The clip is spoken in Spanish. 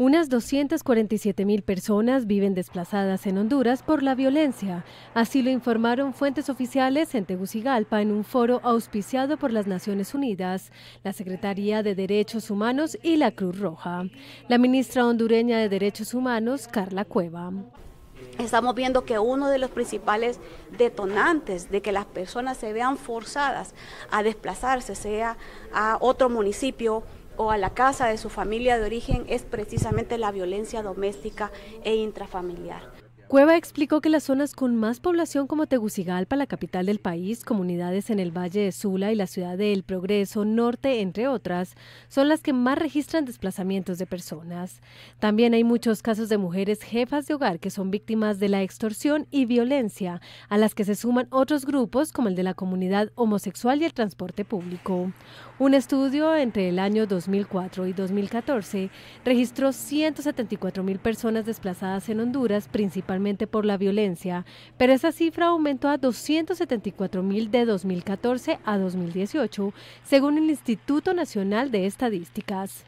Unas 247 mil personas viven desplazadas en Honduras por la violencia. Así lo informaron fuentes oficiales en Tegucigalpa en un foro auspiciado por las Naciones Unidas, la Secretaría de Derechos Humanos y la Cruz Roja. La ministra hondureña de Derechos Humanos, Carla Cueva. Estamos viendo que uno de los principales detonantes de que las personas se vean forzadas a desplazarse, sea a otro municipio, o a la casa de su familia de origen es precisamente la violencia doméstica e intrafamiliar. Cueva explicó que las zonas con más población como Tegucigalpa, la capital del país, comunidades en el Valle de Sula y la ciudad de El Progreso Norte, entre otras, son las que más registran desplazamientos de personas. También hay muchos casos de mujeres jefas de hogar que son víctimas de la extorsión y violencia, a las que se suman otros grupos como el de la comunidad homosexual y el transporte público. Un estudio entre el año 2004 y 2014 registró 174 mil personas desplazadas en Honduras, principalmente por la violencia, pero esa cifra aumentó a 274 mil de 2014 a 2018, según el Instituto Nacional de Estadísticas.